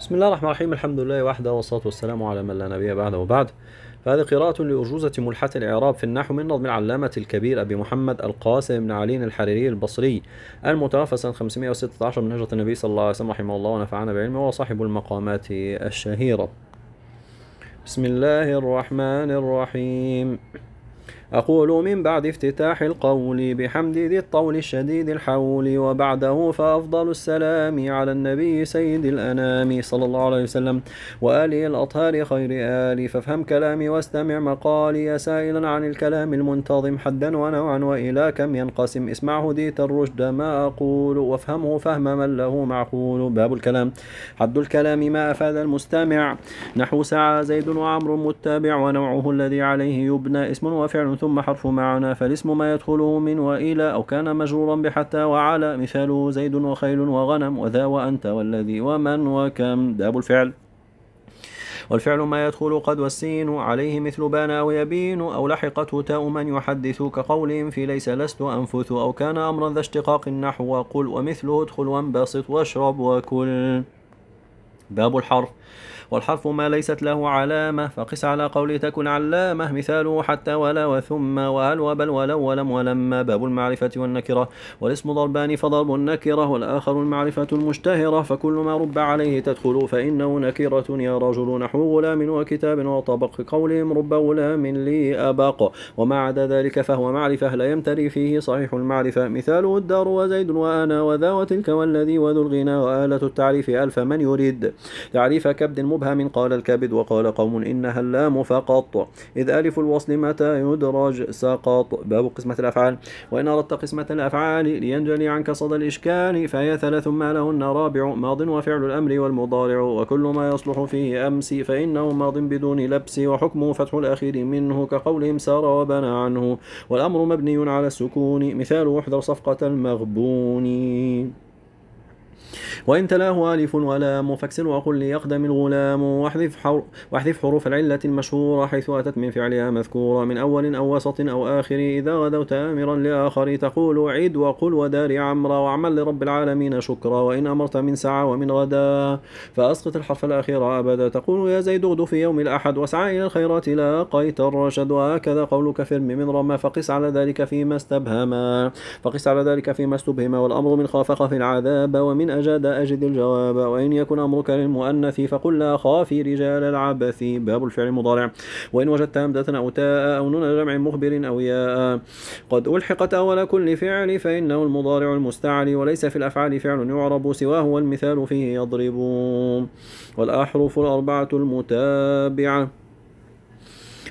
بسم الله الرحمن الرحيم الحمد لله وحده والصلاة والسلام على من لا نبي بعده وبعد فهذه قراءة لأرجوزة ملحة الإعراب في النحو من نظم العلامة الكبير أبي محمد القاسم بن علي الحريري البصري المتوفى سنة 516 من هجرة النبي صلى الله عليه وسلم رحمه الله ونفعنا بعلمه وصاحب المقامات الشهيرة بسم الله الرحمن الرحيم أقول من بعد افتتاح القول بحمد ذي الطول الشديد الحول وبعده فأفضل السلام على النبي سيد الأنام صلى الله عليه وسلم وآله الأطهار خير آلي فافهم كلامي واستمع مقالي سائلا عن الكلام المنتظم حدا ونوعا وإلى كم ينقسم اسمعه ديت الرشد ما أقول وافهمه فهم من له معقول باب الكلام حد الكلام ما أفاد المستمع نحو سعى زيد وعمر متبع ونوعه الذي عليه يبنى اسم وفعل ثم حرف معنا فالاسم ما يدخله من وإلى أو كان مجرورا بحتى وعلى مثاله زيد وخيل وغنم وذا وأنت والذي ومن وكم داب الفعل والفعل ما يدخل قد والسين عليه مثل بان أو يبين أو لحقته تاء من يحدث كقولهم في ليس لست أنفث أو كان أمرا ذا اشتقاق نحو وقل ومثله ادخل وانبسط واشرب وكل باب الحرف والحرف ما ليست له علامة فقس على قول تكن علامة مثاله حتى ولا وثم وهل وبل ولو ولم ولما باب المعرفة والنكرة والاسم ضربان فضرب النكرة والآخر المعرفة المشتهرة فكل ما رب عليه تدخل فإنه نكرة يا رجل نحو غلام وكتاب وطبق قولهم رب غلام لي أباق وما عدا ذلك فهو معرفة لا يمتري فيه صحيح المعرفة مثاله الدار وزيد وأنا وذا وتلك والذي وذو الغنى وآلة التعريف ألف من يريد تعريف كبد مبهم قال الكبد وقال قوم إنها اللام فقط إذ ألف الوصل متى يدرج سقط باب قسمة الأفعال وإن أردت قسمة الأفعال لينجلي عنك صدى الإشكال فهي ثلاث ما لهن رابع ماض وفعل الأمر والمضارع وكل ما يصلح فيه أمس فإنه ماض بدون لبس وحكمه فتح الأخير منه كقولهم سار وبنى عنه والأمر مبني على السكون مثال احذر صفقة المغبون وإن تلاه ألف ولام فاكسر وقل ليقدم الغلام واحذف, حر واحذف حروف العلة المشهورة حيث أتت من فعلها مذكورة من أول أو وسط أو آخر إذا غدوت آمرا لآخر تقول عد وقل ودار عمرا واعمل لرب العالمين شكرا وإن أمرت من سعى ومن غدا فأسقط الحرف الأخير أبدا تقول يا زيد اغد في يوم الأحد واسعى إلى الخيرات لاقيت الرشد وهكذا قولك في من رمى فقس على ذلك فيما استبهما فقس على ذلك فيما استبهم والأمر من خافق في العذاب ومن أجد أجد الجواب وإن يكن أمرك للمؤنث فقل لا خافي رجال العبث باب الفعل المضارع وإن وجدت همزة أو تاء أو نون جمع مخبر أو ياء قد ألحقت أول كل فعل فإنه المضارع المستعلي وليس في الأفعال فعل يعرب سواه والمثال فيه يضرب والأحرف الأربعة المتابعة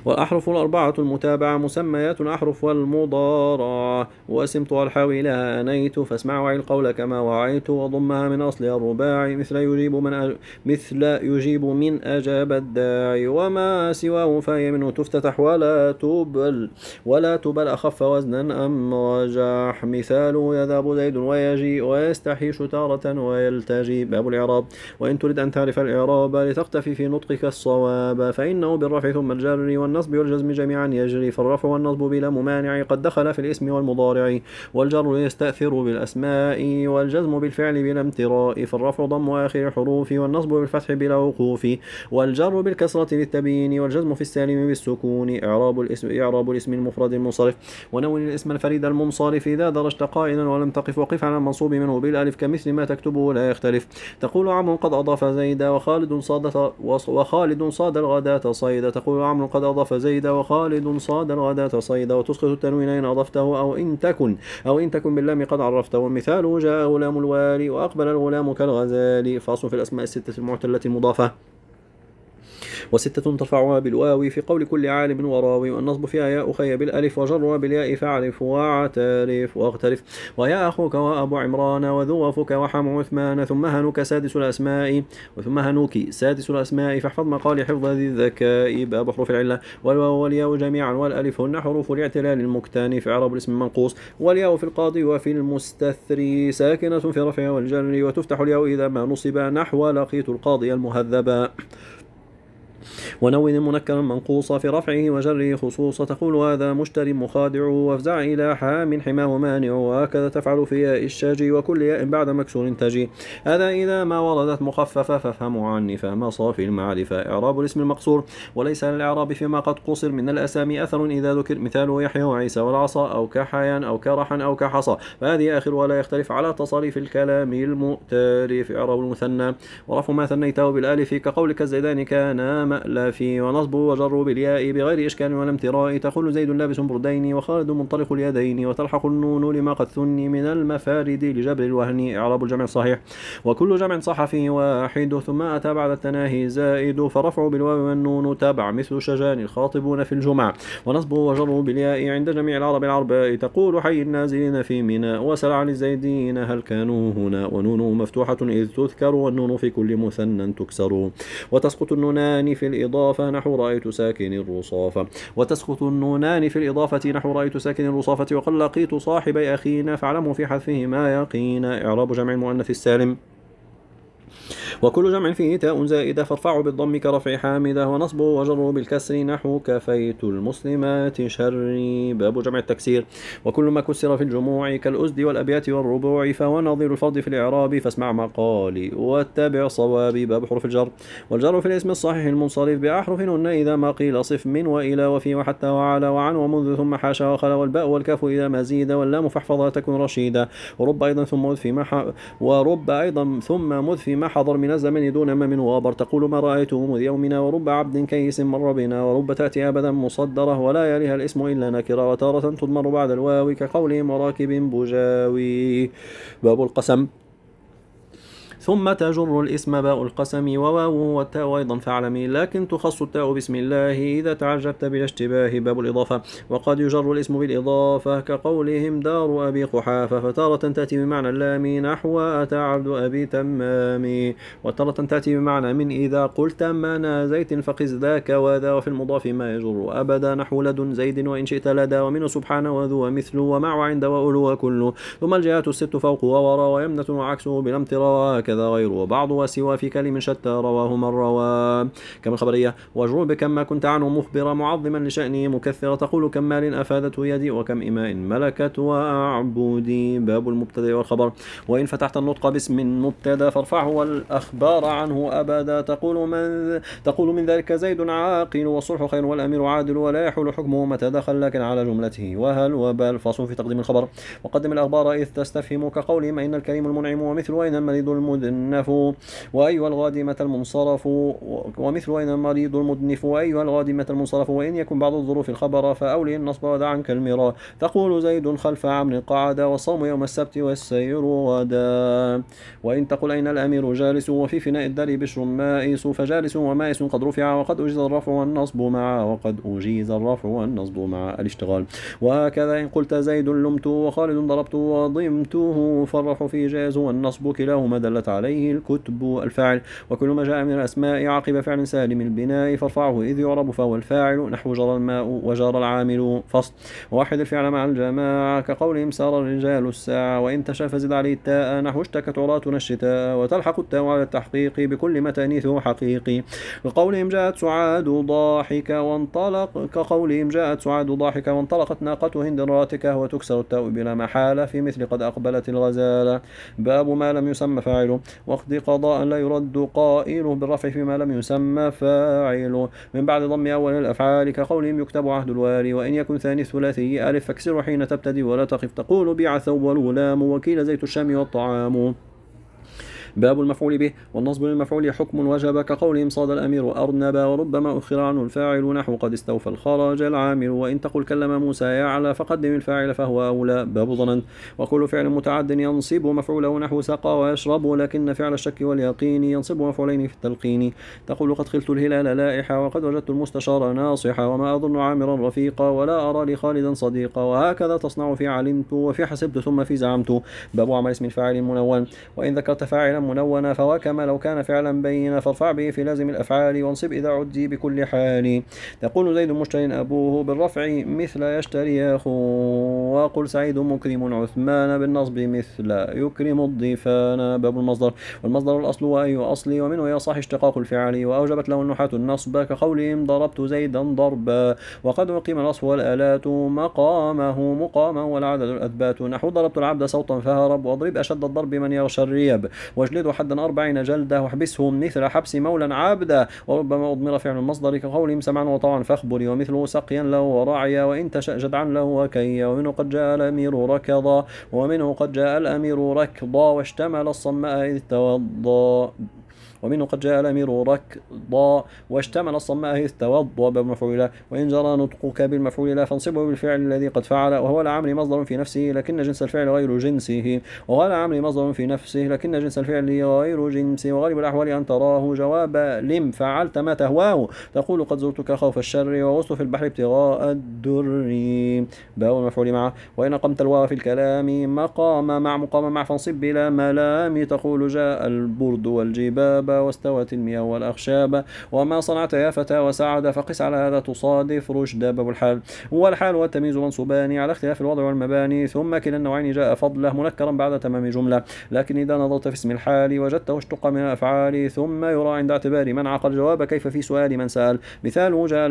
والأحرف الأربعة المتابعة مسميات أحرف المضارع وسمتها الحاوي لها أنيت فاسمع وعي القول كما وعيت وضمها من أصلها الرباعي مثل يجيب من أج... مثل يجيب من أجاب الداعي وما سواه فهي منه تفتتح ولا تبل ولا تبل أخف وزنا أم رجح مثاله يذهب زيد ويجيء ويستحيش تارة ويلتجي باب الإعراب وإن تريد أن تعرف الإعراب لتختفي في نطقك الصواب فإنه بالرفع ثم الجر والنصب والنصب والجزم جميعا يجري فالرفع والنصب بلا ممانع قد دخل في الاسم والمضارع والجر يستأثر بالأسماء والجزم بالفعل بلا امتراء فالرفع ضم آخر الحروف والنصب بالفتح بلا وقوف والجر بالكسرة للتبيين والجزم في السالم بالسكون إعراب الاسم إعراب الاسم المفرد المنصرف ونون الاسم الفريد المنصرف إذا درجت قائلا ولم تقف وقف على المنصوب منه بالألف كمثل ما تكتبه لا يختلف تقول عمرو قد أضاف زيدا وخالد صاد وخالد صاد الغداة صيدا تقول عمرو قد أضاف أضاف زيد وخالد صاد الغداة صيد وتسقط التنوين إن أضفته أو إن تكن أو إن تكن باللام قد عرفته ومثاله جاء غلام الوالي وأقبل الغلام كالغزال فأصل في الأسماء الستة المعتلة المضافة وستة ترفعها بالواو في قول كل عالم وراوي والنصب فيها يا أخي بالألف وجرها بالياء فاعرف واعترف واغترف ويا أخوك وأبو عمران وذو أفك وحم عثمان ثم هنوك سادس الأسماء وثم هنوك سادس الأسماء فاحفظ مقال حفظ ذي الذكاء باب حروف العلة والواو والياء جميعا والألف هن حروف الاعتلال المكتان في إعراب الاسم المنقوص والياء في القاضي وفي المستثري ساكنة في رفعها والجر وتفتح الياء إذا ما نصب نحو لقيت القاضي المهذبا ونون منكرا منقوصا في رفعه وجره خصوصا تقول هذا مشتر مخادع وافزع إلى حام حما ومانع وهكذا تفعل في ياء الشاجي وكل ياء بعد مكسور تجي هذا إذا ما وردت مخففة فافهموا عني فما صافي المعرفة إعراب الاسم المقصور وليس للإعراب فيما قد قصر من الأسامي أثر إذا ذكر مثال يحيى وعيسى والعصا أو كحيان أو كرحا أو كحصى فهذه آخر ولا يختلف على تصاريف الكلام المؤتلف إعراب المثنى ورفع ما ثنيته بالألف كقولك الزيدان كانا المألف ونصب وجر بالياء بغير إشكال ولا امتراء تقول زيد لابس بردين وخالد منطلق اليدين وتلحق النون لما قد ثني من المفارد لجبر الوهن إعراب الجمع الصحيح وكل جمع صح فيه واحد ثم أتى بعد التناهي زائد فرفع بالواو والنون تبع مثل شجان الخاطبون في الجمع ونصب وجر بالياء عند جميع العرب العرباء تقول حي النازلين في منى عن الزيدين هل كانوا هنا ونون مفتوحة إذ تذكر والنون في كل مثنى تكسر وتسقط النونان في الإضافة نحو رأيت ساكن الرصافة وتسقط النونان في الإضافة نحو رأيت ساكن الرصافة وقل لقيت صاحبي أخينا فاعلموا في حذفهما يقينا إعراب جمع المؤنث السالم وكل جمع فيه تاء زائدة فارفعه بالضم كرفع حامدة ونصبه وجره بالكسر نحو كفيت المسلمات شري باب جمع التكسير وكل ما كسر في الجموع كالأزد والأبيات والربوع فهو نظير الفرد في الإعراب فاسمع مقالي واتبع صوابي باب حروف الجر والجر في الاسم الصحيح المنصرف بأحرف هن إذا ما قيل صف من وإلى وفي وحتى وعلى وعن ومنذ ثم حاشا وخلا والباء والكاف إذا ما زيد واللام فاحفظها تكون رشيدة ورب أيضا ثم مذ في محض ورب أيضا ثم مذ في محضر من من الزمن دون ما مم وابر تقول ما رأيته منذ يومنا ورب عبد كيس مر بنا ورب تأتي أبدا مصدرة ولا يليها الاسم إلا نكرة وتارة تضمر بعد الواو كقولهم وراكب بجاوي باب القسم ثم تجر الاسم باء القسم وواو والتاء أيضا فاعلم لكن تخص التاء باسم الله إذا تعجبت بلا اشتباه باب الإضافة وقد يجر الاسم بالإضافة كقولهم دار أبي قحافة فتارة تأتي بمعنى اللام نحو أتى عبد أبي تمام وتارة تأتي بمعنى من إذا قلت منا زيت فقز ذاك وذا وفي المضاف ما يجر أبدا نحو لدن زيد وإن شئت لدى ومنه سبحان وذو ومثل ومع عند وأولو وكل ثم الجهات الست فوق وورا ويمنة وعكسه بلم ترى وهكذا غيره وبعض وسوى في كلم شتى رواه من رواه كما الخبرية واجر بكم ما كنت عنه مخبرا معظما لشأنه مكثرا تقول كم مال أفادته يدي وكم إماء ملكت وأعبدي باب المبتدأ والخبر وإن فتحت النطق باسم مبتدا فارفعه والأخبار عنه أبدا تقول من تقول من ذلك زيد عاقل والصلح خير والأمير عادل ولا يحول حكمه متى دخل لكن على جملته وهل وبل فصل في تقديم الخبر وقدم الأخبار إذ تستفهم كقولهم إن الكريم المنعم ومثل وإن المريض المدعم المدنف وأيها الغادمة المنصرف ومثل أين المريض المدنف وأيها الغادمة المنصرف وإن يكن بعض الظروف الخبر فأولي النصب ودع عنك المرا تقول زيد خلف عمرو قعد والصوم يوم السبت والسير غدا وإن تقل أين الأمير جالس وفي فناء الدار بشر مائس فجالس ومائس قد رفع وقد أجيز الرفع والنصب مع وقد أجيز الرفع والنصب مع الاشتغال وهكذا إن قلت زيد لمت وخالد ضربت وضمته فالرفع في جاز والنصب كلاهما دلت دلت عليه الكتب الفاعل وكل ما جاء من الأسماء عقب فعل سالم البناء فارفعه إذ يعرب فهو الفاعل نحو جرى الماء وجرى العامل فصل واحد الفعل مع الجماعة كقولهم سار الرجال الساعة وإن تشى فزد عليه التاء نحو اشتكت عراتنا الشتاء وتلحق التاء على التحقيق بكل ما تأنيثه حقيقي وقولهم جاءت سعاد ضاحكة وانطلق كقولهم جاءت سعاد ضاحكة وانطلقت ناقة هند راتكة وتكسر التاء بلا محالة في مثل قد أقبلت الغزالة باب ما لم يسمى فاعله فاعله واقض قضاء لا يرد قائله بالرفع فيما لم يسمى فاعله من بعد ضم أول الأفعال كقولهم يكتب عهد الوالي وإن يكن ثاني الثلاثي ألف فاكسره حين تبتدي ولا تقف تقول بعث والغلام وكيل زيت الشام والطعام باب المفعول به والنصب للمفعول حكم وجب كقولهم صاد الأمير أرنب وربما أخر عنه الفاعل نحو قد استوفى الخرج العامل وإن تقل كلم موسى يعلى فقدم الفاعل فهو أولى باب ظننت وكل فعل متعد ينصب مفعوله نحو سقى ويشرب لكن فعل الشك واليقين ينصب مفعولين في التلقين تقول قد خلت الهلال لائحة وقد وجدت المستشار ناصحة وما أظن عامرا رفيقا ولا أرى لخالدا صديقا وهكذا تصنع في علمت وفي حسبت ثم في زعمت باب عمل اسم الفاعل منون وإن ذكرت فاعلا منونة كما لو كان فعلا بينا فارفع به في لازم الأفعال وانصب إذا عدي بكل حال يقول زيد مشتري أبوه بالرفع مثل يشتري أخوه وقل سعيد مكرم عثمان بالنصب مثل يكرم الضيفان باب المصدر والمصدر الأصل وأي اصلي ومنه يصح اشتقاق الفعل وأوجبت له النحاة النصب كقولهم ضربت زيدا ضربا وقد أقيم الأصل والآلات مقامه مقاما والعدد الأثبات نحو ضربت العبد صوتا فهرب واضرب أشد الضرب من يغشى الريب واجل واقلده حدا أربعين جلدة واحبسهم مثل حبس مولا عبدا وربما أضمر فعل المصدر كقولهم سمعا وطاعا فاخبر ومثله سقيا له ورعيا وإن تشأ جدعا له وكيا ومنه قد جاء الأمير ركضا ومنه قد جاء الأمير ركضا واشتمل الصماء إذ توضى ومنه قد جاء الأمير ركضا واشتمل الصماء إذ توضب المفعول وإن جرى نطقك بالمفعول لا فانصبه بالفعل الذي قد فعل وهو لعمري مصدر في نفسه لكن جنس الفعل غير جنسه وهو لعمري مصدر في نفسه لكن جنس الفعل غير جنسه وغالب الأحوال أن تراه جواب لم فعلت ما تهواه تقول قد زرتك خوف الشر وغصت في البحر ابتغاء الدر باء المفعول معه وإن قمت الواو في الكلام مقام مع مقام مع فانصب بلا ملام تقول جاء البرد والجباب الأحساب واستوت المياه والأخشاب وما صنعت يا فتى وسعد فقس على هذا تصادف رشد باب الحال والحال والتمييز منصوبان على اختلاف الوضع والمباني ثم كلا النوعين جاء فضله منكرا بعد تمام جملة لكن إذا نظرت في اسم الحال وجدت اشتق من الأفعال ثم يرى عند اعتبار من عقل جواب كيف في سؤال من سأل مثال جاء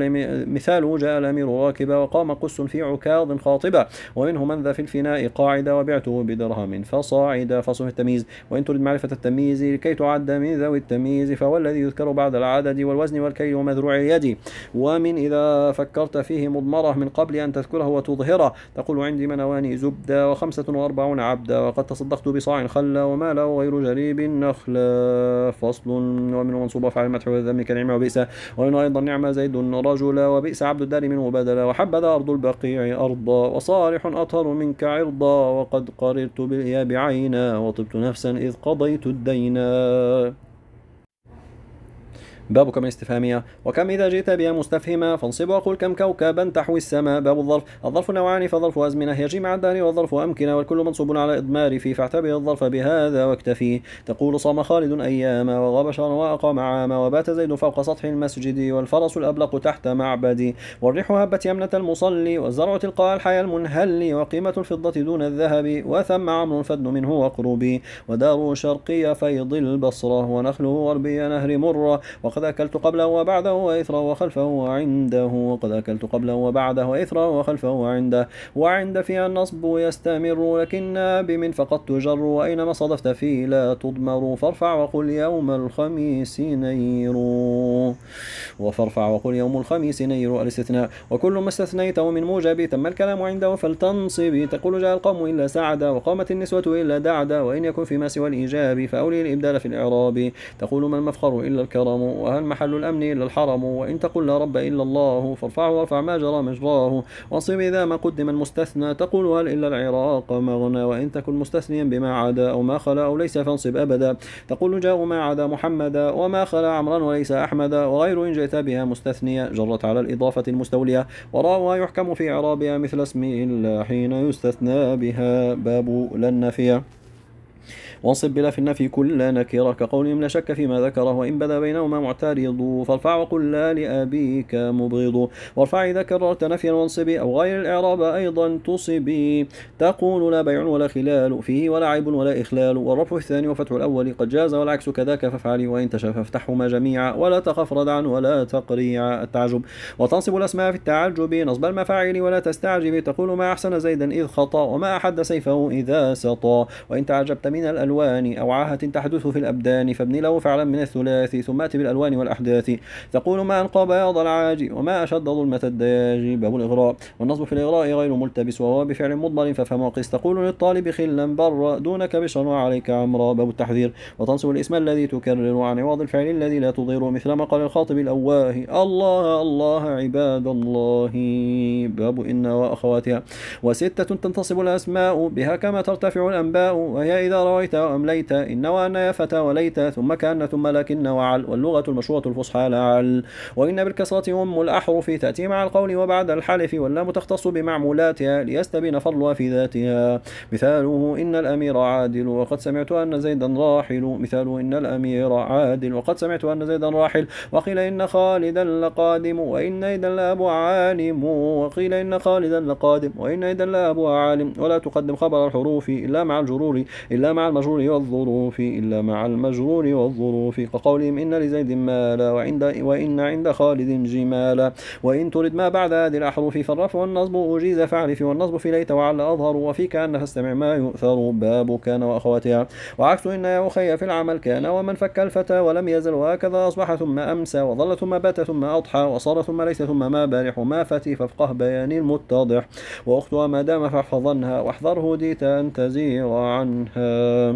مثال جاء الأمير راكبا وقام قس في عكاظ خاطبة ومنه من ذا في الفناء قاعدة وبعته بدرهم فصاعدا فصف التمييز وإن تريد معرفة التمييز لكي تعد من ذوي التمييز فهو الذي يذكر بعد العدد والوزن والكيل ومذروع اليد ومن إذا فكرت فيه مضمرة من قبل أن تذكره وتظهره تقول عندي منواني زبدة وخمسة وأربعون عبدا وقد تصدقت بصاع خلا وما له غير جريب نخلا فصل ومن منصوب فعل المدح والذم كنعمة وبئس ومن أيضا نعمة زيد رجلا وبئس عبد الدار منه بدلا وحبذا أرض البقيع أرضا وصالح أطهر منك عرضا وقد قررت بالإياب عينا وطبت نفسا إذ قضيت الدينا باب كم استفهامية وكم إذا جئت بها مستفهمة فانصب وقل كم كوكبا تحوي السماء باب الظرف الظرف نوعان فظرف أزمنة يجي مع الدهر والظرف أمكنة والكل منصوب على إضمار في فاعتبر الظرف بهذا واكتفي تقول صام خالد أياما وغاب شهرا وأقام عاما وبات زيد فوق سطح المسجد والفرس الأبلق تحت معبدي والريح هبت يمنة المصلي والزرع تلقاء الحياة المنهل وقيمة الفضة دون الذهب وثم عمر فدن منه وقروبي ودار شرقية فيض البصرة ونخله غربي نهر مرة وقد أكلت قبله وبعده وإثره وخلفه وعنده وقد أكلت قبله وبعده وإثره وخلفه وعنده وعند فيها النصب يستمر لكن بمن فقد تجر وأينما صدفت في لا تضمر فارفع وقل يوم الخميس نير وفارفع وقل يوم الخميس نير الاستثناء وكل ما استثنيته من موجب تم الكلام عنده فلتنصب تقول جاء القوم إلا سعد وقامت النسوة إلا دعد وإن يكن فيما سوى الإيجاب فأولي الإبدال في الإعراب تقول ما المفخر إلا الكرم وهل محل الأمن إلا الحرم وإن تقل لا رب إلا الله فارفع وارفع ما جرى مجراه وانصب إذا ما قدم المستثنى تقول هل إلا العراق مغنى وإن تكن مستثنيا بما عدا أو ما خلا أو ليس فانصب أبدا تقول جاء ما عدا محمدا وما خلا عمرا وليس أحمدا وغير إن جئت بها مستثنية جرت على الإضافة المستولية وراء يحكم في إعرابها مثل اسم إلا حين يستثنى بها باب لن نفيه وانصب بلا في النفي كل نكرة كقولهم لا شك فيما ذكره وإن بدا بينهما معترض فارفع وقل لا لأبيك مبغض وارفع إذا كررت نفيا وانصبي أو غير الإعراب أيضا تصبي تقول لا بيع ولا خلال فيه ولا عيب ولا إخلال والرفع الثاني وفتح الأول قد جاز والعكس كذاك فافعلي وإن تشاء فافتحهما جميعا ولا تخف ردعا ولا تقريعا التعجب وتنصب الأسماء في التعجب نصب المفاعل ولا تستعجبي تقول ما أحسن زيدا إذ خطأ وما أحد سيفه إذا سطى وإن تعجبت من الألوان الألوان أو عاهة تحدث في الأبدان فابن له فعلا من الثلاث ثم أتي بالألوان والأحداث تقول ما أنقى بياض العاج وما أشد ظلمة الدياجي باب الإغراء والنصب في الإغراء غير ملتبس وهو بفعل مضمر ففهم وقس تقول للطالب خلا برا دونك بشر وعليك عمرا باب التحذير وتنصب الاسم الذي تكرر عن عوض الفعل الذي لا تضير مثل ما قال الخاطب الأواه الله الله عباد الله باب إن وأخواتها وستة تنتصب الأسماء بها كما ترتفع الأنباء وهي إذا رأيت وأمليت إن وأن يا فتى وليت ثم كان ثم لكن وعل واللغة المشهورة الفصحى لعل وإن بالكسرة أم الأحرف تأتي مع القول وبعد الحلف واللام تختص بمعمولاتها ليستبين فضلها في ذاتها مثاله إن الأمير عادل وقد سمعت أن زيدا راحل مثاله إن الأمير عادل وقد سمعت أن زيدا راحل وقيل إن خالدا لقادم وإن إذا لأبو عالم وقيل إن خالدا لقادم وإن إذا لأبو عالم ولا تقدم خبر الحروف إلا مع الجرور إلا مع المجرور المجرور والظروف إلا مع المجرور والظروف كقولهم إن لزيد مالا وعند وإن عند خالد جمالا وإن ترد ما بعد هذه الأحرف فالرفع والنصب أجيز فاعرف والنصب في ليت وعلى أظهر وفي كأن فاستمع ما يؤثر باب كان وأخواتها وعكس إن يا أخي في العمل كان ومن فك الفتى ولم يزل وهكذا أصبح ثم أمسى وظل ثم بات ثم أضحى وصار ثم ليس ثم ما بارح ما فتي فافقه بيان المتضح وأختها ما دام فاحفظنها واحذره ديت أن تزير عنها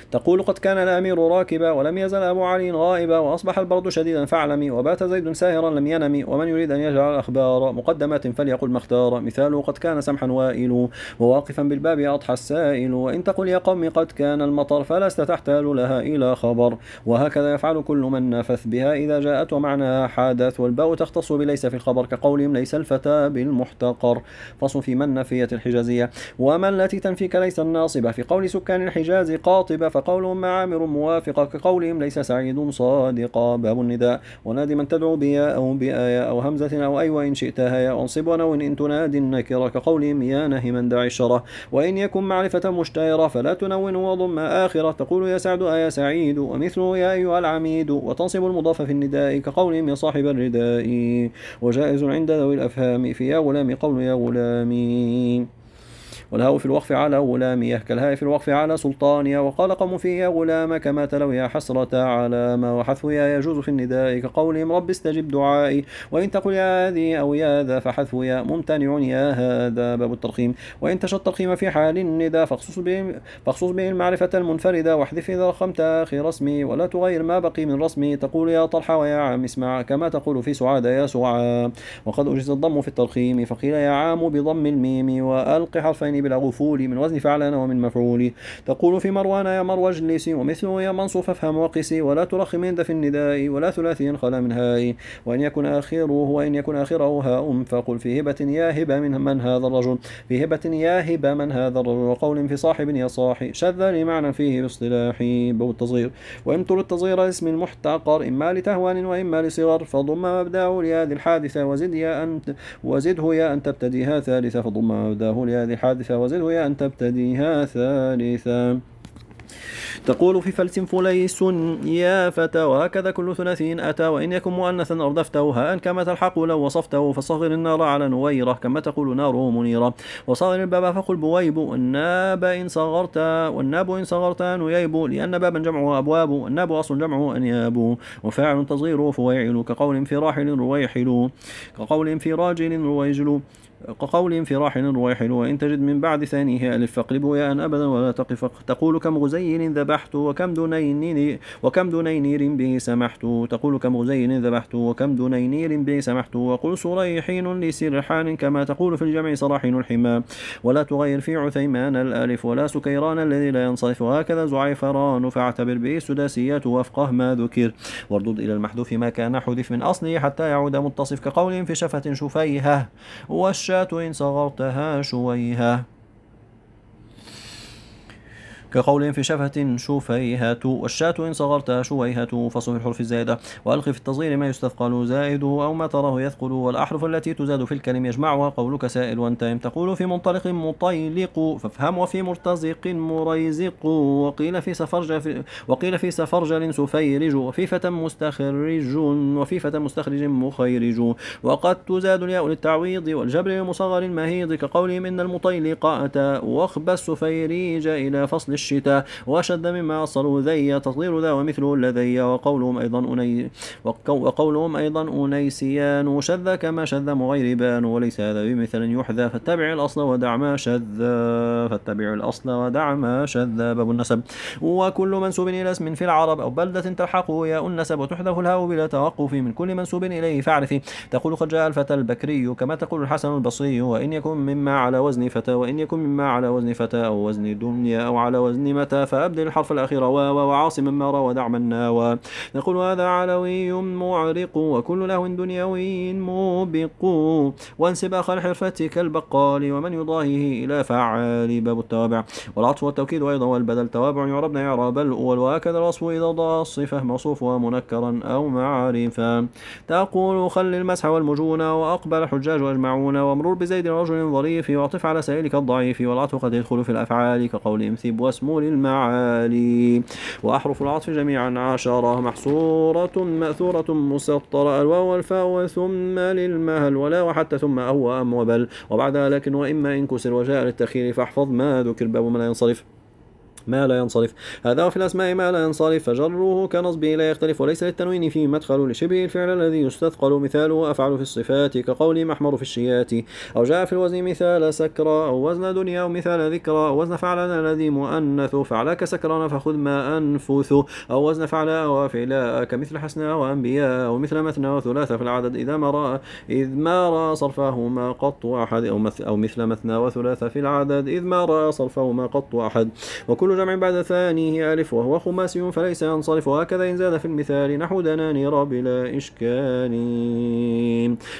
تقول قد كان الأمير راكبا ولم يزل أبو علي غائبا وأصبح البرد شديدا فاعلمي وبات زيد ساهرا لم ينم ومن يريد أن يجعل الأخبار مقدمات فليقل ما اختار قد كان سمحا وائل وواقفا بالباب أضحى السائل وإن تقل يا قوم قد كان المطر فلست تحتال لها إلى خبر وهكذا يفعل كل من نافث بها إذا جاءت ومعناها حادث والباء تختص بليس في الخبر كقولهم ليس الفتى بالمحتقر فصل في من نفية الحجازية ومن التي تنفيك ليس الناصبة في قول سكان الحجاز قاطبة فقولهم معامر موافقة كقولهم ليس سعيد صادقا باب النداء ونادي من تدعو بيا أو بآيا أو همزة أو أي وإن شئتها يا أنصب ونو إن تنادي النكرة كقولهم يا نهي من دعي الشرة وإن يكن معرفة مشتهرة فلا تنون وضم آخرة تقول يا سعد أيا سعيد ومثله يا أيها العميد وتنصب المضاف في النداء كقولهم يا صاحب الرداء وجائز عند ذوي الأفهام في يا غلام قول يا غلامي والهاء في الوقف على غلاميه كالهاء في الوقف على سلطانيه وقال قوم في يا غلام كما تلو يا حسرة على ما وحثويا يجوز في النداء كقولهم رب استجب دعائي وإن تقل يا هذه أو يا ذا فحث يا ممتنع يا هذا باب الترخيم وإن تشى الترخيم في حال النداء فاخصص به, فاخصص به المعرفة المنفردة واحذف إذا رخمت آخر رسمي ولا تغير ما بقي من رسمي تقول يا طلحة ويا عام اسمع كما تقول في سعاد يا سعى وقد أجز الضم في الترخيم فقيل يا عام بضم الميم وألق حرفين بلا غفول من وزن فعلنا ومن مفعول تقول في مروان يا مروى اجلسي ومثله يا منصوف افهم وقسي ولا ترخم عند في النداء ولا ثلاثي خلا من هاء وإن يكن آخره وإن يكن آخره هاء فقل في هبة يا هبة من من هذا الرجل في هبة يا هبة من هذا الرجل وقول في صاحب يا صاحي شذ لي معنى فيه باصطلاحي بو التصغير وإن تر التصغير اسم محتقر إما لتهوان وإما لصغر فضم مبداه لهذه الحادثة وزد يا أن وزده يا أن تبتديها ثالثة فضم مبداه لهذه الحادثة وزل ويا أن تبتديها ثالثا تقول في فلسف ليس يا فتى وهكذا كل ثلاث أتى وإن يكن مؤنثا أردفته هاء كما تلحق لو وصفته فصغر النار على نويرة كما تقول ناره منيرة وصغر الباب فقل بويب الناب إن صغرت والناب إن صغرت نويب لأن بابا جمعه أبواب والناب أصل جمعه أنياب وفاعل تصغيره فويعل كقول في راحل رويحل كقول في راجل رويجل في انفراح رويحل وإن تجد من بعد ثانيه ألف فاقلبه يا أن أبدا ولا تقف تقول كم غزين ذبحت وكم دنينير وكم دنينير به سمحت تقول كم غزين ذبحت وكم دنينير به سمحت وقل صريحين لسرحان كما تقول في الجمع صراحين الحمى ولا تغير في عثيمان الألف ولا سكيران الذي لا ينصرف وهكذا زعيفران فاعتبر به السداسيات وافقه ما ذكر واردد إلى المحذوف ما كان حذف من أصله حتى يعود متصف كقول في شفة شفيهة والش إن صغرتها شويهة كقول في شفهة شفيهة والشاة إن صغرتها شويهة فصل الحرف الزائدة وألق في التصغير ما يستثقل زائده أو ما تراه يثقل والأحرف التي تزاد في الكلم يجمعها قولك سائل وانتهم تقول في منطلق مطيلق فافهم وفي مرتزق مريزق وقيل في سفرج في وقيل في سفرجل سفيرج وفي فتى مستخرج وفي فتى مستخرج مخيرج وقد تزاد الياء للتعويض والجبر المصغر المهيض كقولهم إن المطيلق أتى واخبى السفيريج إلى فصل الشتاء وأشد مما أصلوا ذي تطير ذا ومثله لذي وقولهم أيضا أني وقولهم أيضا أنيسيان شذ كما شذ مغيربان وليس هذا بمثل يحذى فاتبع الأصل ودع ما شذ فاتبع الأصل ودع ما شذ باب النسب وكل منسوب إلى اسم في العرب أو بلدة تلحقه ياء النسب وتحذف الهاء بلا توقف من كل منسوب إليه فاعرفي تقول قد جاء الفتى البكري كما تقول الحسن البصري وإن يكن مما على وزن فتى وإن يكن مما على وزن فتى أو وزن دنيا أو على وزن والوزن متى فأبدل الحرف الأخير واو وعاصم ما روى دع ناوى نقول هذا علوي معرق وكل له دنيوي موبق وانسب أخر الحرفة كالبقال ومن يضاهيه إلى فعال باب التوابع والعطف والتوكيد أيضا والبدل توابع يعربن إعراب الأول وهكذا الوصف إذا ضاع الصفة مصوف منكرا أو معرفا تقول خل المسح والمجون وأقبل الحجاج أجمعون ومرور بزيد رجل ظريف وعطف على سائلك الضعيف والعطف قد يدخل في الأفعال كقول امثب واسم الرسم للمعالي وأحرف العطف جميعا عشرة محصورة مأثورة مسطرة الواو والفاء ثم للمهل ولا وحتى ثم أو أم وبل وبعدها لكن وإما إن كسر وجاء للتأخير فاحفظ ما ذكر باب ما لا ينصرف ما لا ينصرف هذا وفي الأسماء ما لا ينصرف فجره كنصبه لا يختلف وليس للتنوين فيه مدخل لشبه الفعل الذي يستثقل مثاله أفعل في الصفات كقول محمر في الشيات أو جاء في الوزن مثال سكرى أو وزن دنيا أو مثال ذكرى أو وزن فعلنا الذي مؤنث فعلك سكران فخذ ما أنفث أو وزن فعلاء وفعلاء كمثل حسناء وأنبياء ومثل مثنى وثلاثة في العدد إذا ما رأى إذ ما رأى صرفهما قط أحد أو مثل مثنى وثلاثة في العدد إذ ما رأى صرفهما قط أحد وكل كل جمع بعد ثانيه ألف وهو خماسي فليس ينصرف وهكذا إن زاد في المثال نحو دنانير بلا إشكال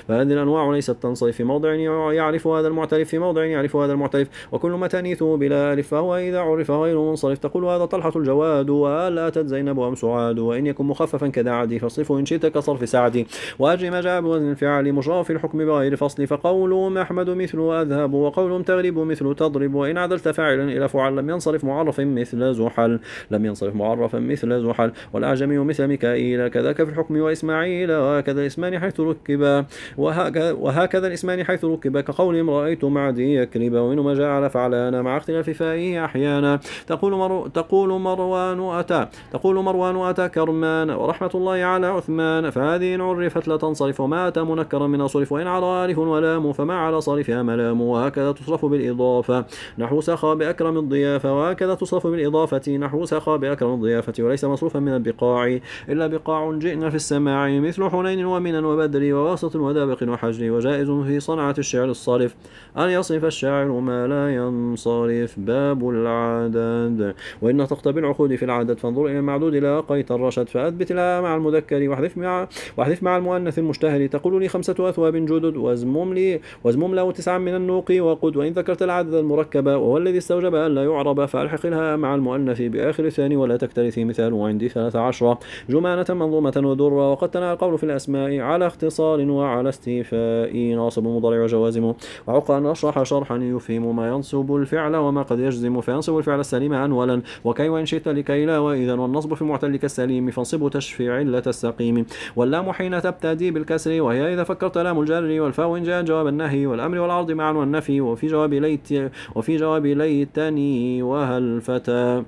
فهذه الأنواع ليست تنصرف في موضع يعرف هذا المعترف في موضع يعرف هذا المعترف وكل ما تأنيثه بلا ألف فهو إذا عرف غير منصرف تقول هذا طلحة الجواد وهل أتت زينب أم سعاد وإن يكن مخففا كدعدي فاصرفه إن شئت كصرف سعدي وأجري ما جاء بوزن الفعل مشرف في الحكم بغير فصل فقولهم أحمد مثل أذهب وقولهم تغرب مثل تضرب وإن عدلت فاعلا إلى فعل لم ينصرف معرفا مثل زحل لم ينصرف معرفا مثل زحل والأعجمي مثل ميكائيل كذاك في الحكم وإسماعيل وهكذا الاسمان حيث ركبا وهكذا, وهكذا الاسمان حيث ركبا كقولهم رأيت معدي يكربا وإنما جعل فعلانا مع اختلاف فائه أحيانا تقول, مر... تقول مروان أتى تقول مروان أتى كرمان ورحمة الله على عثمان فهذه إن عرفت لا تنصرف وما أتى منكرا من صرف وإن على آلف ولام فما على صرفها ملام وهكذا تصرف بالإضافة نحو سخى بأكرم الضيافة وهكذا تصرف يوصف بالإضافة نحو سخى بأكرم الضيافة وليس مصروفا من البقاع إلا بقاع جئنا في السماع مثل حنين ومنى وبدر وواسط ودابق وحجر وجائز في صنعة الشعر الصرف أن يصف الشاعر ما لا ينصرف باب العدد وإن تقت بالعقود في العدد فانظر إلى المعدود قيت الرشد فأثبت لها مع المذكر واحذف مع واحذف مع المؤنث المشتهر تقول لي خمسة أثواب جدد وازمم لي وازمم له تسعة من النوق وقد وإن ذكرت العدد المركب وهو الذي استوجب ألا يعرب فألحق لها مع المؤنث بآخر الثاني ولا تكترثي مثال وعندي ثلاث عشرة جمانة منظومة ودرة وقد تنال القول في الأسماء على اختصار وعلى استيفاء ناصب مضارع وجوازم وعق أن أشرح شرحا يفهم ما ينصب الفعل وما قد يجزم فينصب الفعل السليم أنولا وكي وإن شئت لكي لا وإذا والنصب في معتل كالسليم فانصبوا تشفي علة السقيم واللام حين تبتدي بالكسر وهي إذا فكرت لام الجر والفاء إن جاء جواب النهي والأمر والعرض معا والنفي وفي جواب ليت وفي جواب ليتني وهل الفتى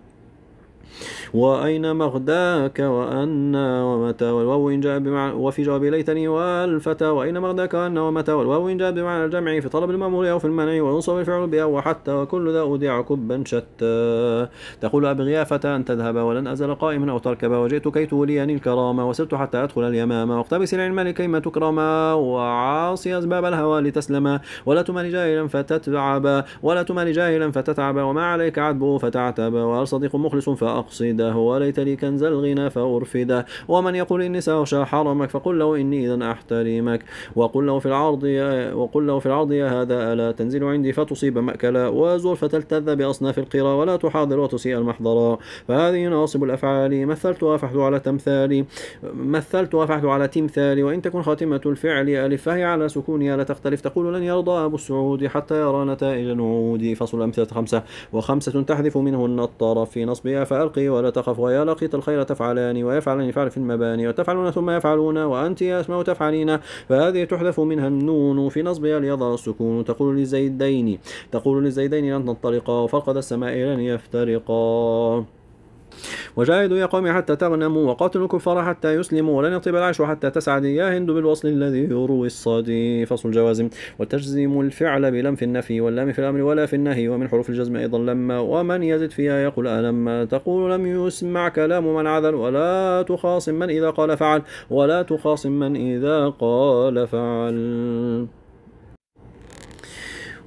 وأين مغداك وأن ومتى والواو إن جاء بمعنى وفي جواب ليتني والفتى وأين مغداك وأن ومتى والواو إن جاء بمعنى الجمع في طلب المأمور أو في المنع وينصب الفعل بها وحتى وكل ذا أودع كبا شتى تقول أبغي فتى أن تذهب ولن أزل قائما أو تركب وجئت كي توليني الكرامة وسرت حتى أدخل اليمامة واقتبس العلم لكيما تكرم وعاصي أسباب الهوى لتسلم ولا تمال جاهلا فتتعب ولا تمال جاهلا فتتعب وما عليك عدبه فتعتب صديق مخلص فأقصد أفئده وليتني كنز الغنى فأرفده ومن يقول إني سأخشى حرمك فقل له إني إذا أحترمك وقل له في العرض يا وقل له في العرض يا هذا ألا تنزل عندي فتصيب مأكلا وزر فتلتذ بأصناف القرى ولا تحاضر وتسيء المحضرا فهذه ناصب الأفعال مثلتها فحد على تمثالي مثلتها فحد على تمثالي وإن تكن خاتمة الفعل ألف فهي على سكونها لا تختلف تقول لن يرضى أبو السعود حتى يرى نتائج نعودي فصل أمثلة خمسة وخمسة تحذف منهن الطرف في نصبها فألقي ولا تخف ويا لقيت الخير تفعلان ويفعلان فعل في المباني وتفعلون ثم يفعلون وأنت يا أسماء تفعلين فهذه تحذف منها النون في نصبها ليظهر السكون تقول لزيدين تقول لزيدين لن تنطلقا وفقد السماء لن يفترقا وجاهدوا يا قوم حتى تغنموا وقاتلوا الكفار حتى يسلموا ولن يطيب العيش حتى تسعد يا هند بالوصل الذي يروي الصدي فصل الجوازم وتجزم الفعل بلم في النفي واللام في الامر ولا في النهي ومن حروف الجزم ايضا لما ومن يزد فيها يقول الم تقول لم يسمع كلام من عذل ولا تخاصم من إذا قال فعل ولا تخاصم من إذا قال فعل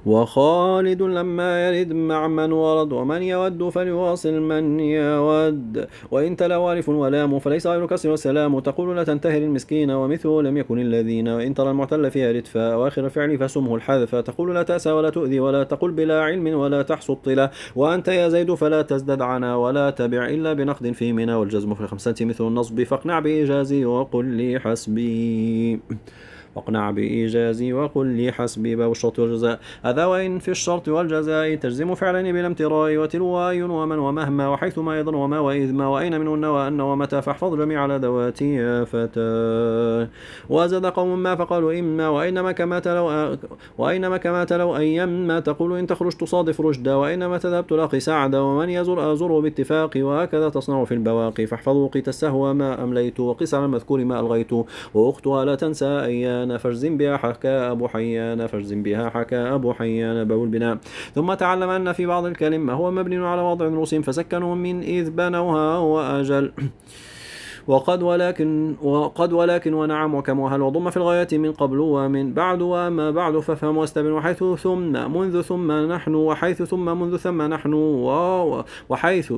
وخالد لما يرد مع من ورد ومن يود فليواصل من يود وإن تلا والف ولام فليس غير كسر والسلام تقول لا تنتهر المسكين ومثله لم يكن الذين وإن ترى المعتل فيها ردفا وآخر فعل فسمه الحذف تقول لا تأسى ولا تؤذي ولا تقل بلا علم ولا تحصو الطلا وأنت يا زيد فلا تزدد عنا ولا تبع إلا بنقد في منا والجزم في الخمسة مثل النصب فاقنع بإيجازي وقل لي حسبي واقنع بإيجازي وقل لي حسبي بوشط الجزاء هذا وإن في الشرط والجزاء تجزم فعلين امتراء وتلواء ومن ومهما وحيثما أيضا وما وإذما وأين منهن وأن ومتى فاحفظ جميع الأدوات يا فتى وزاد قوم ما فقالوا إما وأينما كما تلو وأينما كما تلو أيما تقول إن تخرج تصادف رشدا وأينما تذهب تلاقي سعدا ومن يزر أزر باتفاق وهكذا تصنع في البواقي فاحفظوا قيت السهو ما أمليت وقس على المذكور ما ألغيت وأختها لا تنسى أيان حيان فاجزم بها حكى أبو حيان فاجزم بها حكى أبو حيان باب البناء ثم تعلم أن في بعض الكلمة هو مبني على وضع رسم فسكنوا من إذ بنوها وأجل وقد ولكن وقد ولكن ونعم وكم وهل وضم في الغاية من قبل ومن بعد وما بعد ففهم واستبن وحيث ثم منذ ثم نحن وحيث ثم منذ ثم نحن و وحيث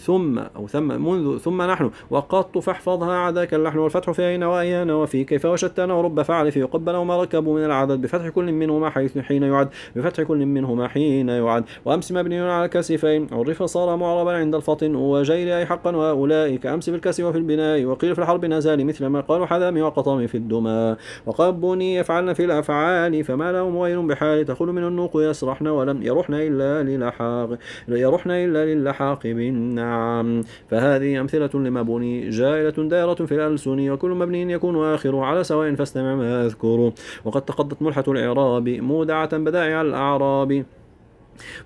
ثم أو ثم منذ ثم نحن وقط فاحفظها عذاك اللحن والفتح في أين وأيان وفي كيف وشتان ورب فعل في قبل وما ركبوا من العدد بفتح كل منهما حيث حين يعد بفتح كل منهما حين يعد وأمس مبني على الكسفين عرف صار معربا عند الفطن وجير أي حقا وأولئك أمس بالكسف وفي البناء وقيل في الحرب نزال مثل ما قالوا حذام وقطام في الدمى وقبني بني يفعلن في الأفعال فما لهم ويل بحال تخل من النوق يسرحن ولم يرحن إلا للحاق يرحن إلا للحاق بالنعم فهذه أمثلة لما بني جائلة دائرة في الألسن وكل مبني يكون آخره على سواء فاستمع ما اذكر وقد تقضت ملحة الإعراب مودعة بدائع الأعراب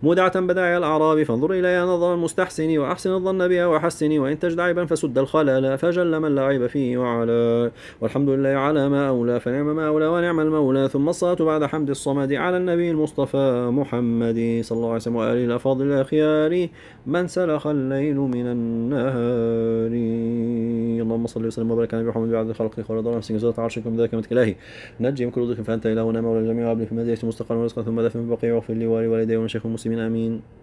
مودعة بداعي الأعراب فانظر إليها نظر المستحسن وأحسن الظن بها وحسني وإن تجد عيبا فسد الخلل فجل من لا عيب فيه وعلا والحمد لله على ما أولى فنعم ما أولى ونعم المولى ثم الصلاة بعد حمد الصمد على النبي المصطفى محمد صلى الله عليه وسلم وآله الأفاضل الأخيار من سلخ الليل من النهار اللهم صل وسلم وبارك على محمد وعلى خلقه خير دار نفسك وزاد عرشكم ذاك متك الهي نجي من كل ضيف فانت الهنا مولى الجميع وابلي في مدينه مستقر ورزقا ثم دفن بقي وفي لي ولوالدي ومن الشيخ المسلمين امين